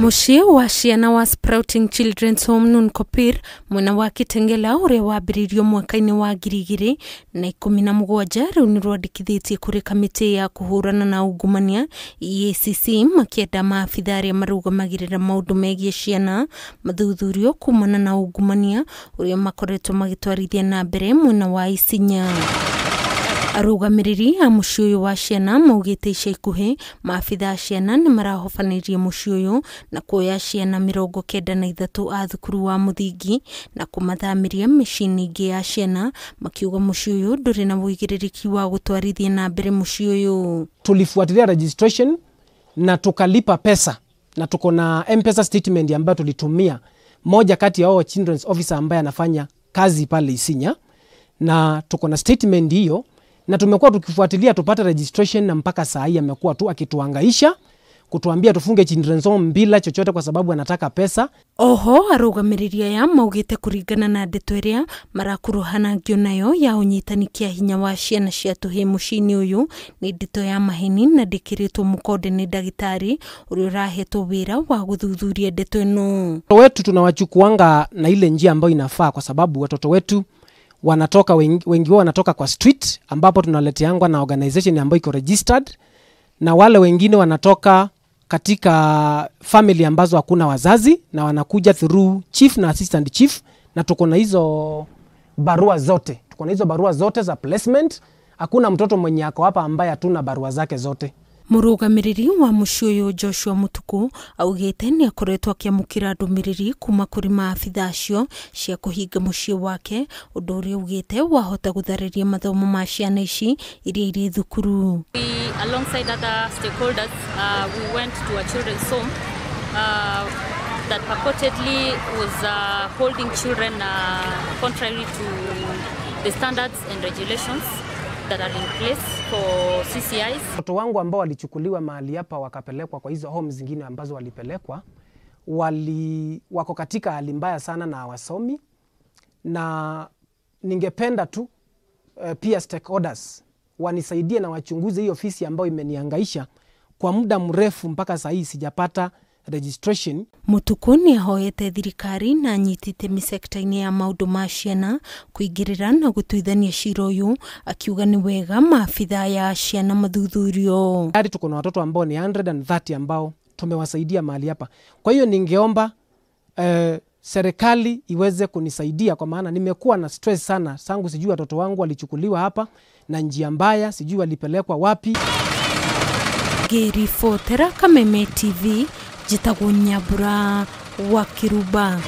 mushiĩ wa ciana wa sprouting children's home nun kopir mwena wa kitengela ũrĩa wambĩrĩirio mwaka-inĩ wa ngiri na ikũmi na mũgwanja rĩu nĩ rwandĩkithĩtie kũrĩ kamĩtĩ ya kũhũrana na ungumania EACC makĩenda maabitha arĩa marũgamagĩrĩra maũndũ megiĩ ciana mathuthurio kumana na ungumania ũrĩa makoretwo magĩtwarithia na mbere mwena wa Isinya arũgamĩrĩri a mũciĩ ũyũ wa ciana maugĩte ica ikuhĩ maabitha a ciana nĩ marahobanirie mũciĩ ũyũ na kuoya ciana mĩrongo kenda na ithatũ a thukuru wa mũthingi na kũmathamĩria mĩciĩ-inĩ ĩngĩ ya ciana makiuga mũciĩ ũyũ ndũrĩ na ũigĩrĩrĩki wa gũtwarithia na mbere mũciĩ ũyũ tulifuatilia registration na tukalipa pesa na tuko na mpesa statement ambayo tulitumia moja kati ya oo children's officer ambaye anafanya kazi pale Isinya na tuko na statement hiyo na tumekuwa tukifuatilia tupate registration, na mpaka saa hii amekuwa tu akituangaisha kutuambia tufunge children's home mbila chochote kwa sababu anataka pesa oho arũgamĩrĩri ya maugĩte kũringana na ndeto ĩrĩa marakuruhanagio nayo ya ũnyitani kĩa hinya wa ciana cia tũhĩ mũciĩ uyu ni nĩ ndeto ya maheni na ndĩkĩrĩtwo mũkonde nĩ ndagĩtarĩ ũrĩa ũrahetwo wĩra wa gũthuthuria ndeto ĩno watoto wetu tunawachukuanga na ile njia ambayo inafaa kwa sababu watoto wetu wanatoka wengi, wengi wao wanatoka kwa street ambapo tunaleteangwa na organization ambayo iko registered, na wale wengine wanatoka katika family ambazo hakuna wazazi na wanakuja through chief na assistant chief, na tuko na hizo barua zote, tuko na hizo barua zote za placement. Hakuna mtoto mwenye ako hapa ambaye hatuna barua zake zote murugamiriri wa muci uyu joshua mutuku augite ni akoretwo akiamukira ndumiriri kuma kuri maabitha acio cia kuhinga mucii wake undu uria augite wahota guthariria mathomo ma ciana ici iria iri thukuru alongside other stakeholders uh, we went to a children's home uh, that purportedly was uh, holding children contrary to the standards and regulations that are in place for CCIs. Watoto wangu ambao walichukuliwa mahali hapa wakapelekwa kwa hizo homes zingine ambazo walipelekwa wali, wako katika hali mbaya sana na hawasomi, na ningependa tu uh, pia stakeholders wanisaidie na wachunguze hii ofisi ambayo imeniangaisha kwa muda mrefu mpaka saa hii sijapata registration mutukuni ahoete thirikari na anyiti itemi sekta ya maũndũ ma ciana kũingĩrĩra na gũtuithania cira ũyũ akiuga nĩ wega maabitha ya ciana mathuthurio tayari tuko na watoto ambao ni 130 ambao tumewasaidia mahali hapa kwa hiyo ningeomba eh, serikali iweze kunisaidia kwa maana nimekuwa na stress sana sangu, sijui watoto wangu walichukuliwa hapa na njia mbaya, sijui walipelekwa wapi. Gerifo Terakame TV jitagwo nyambura wa kiruba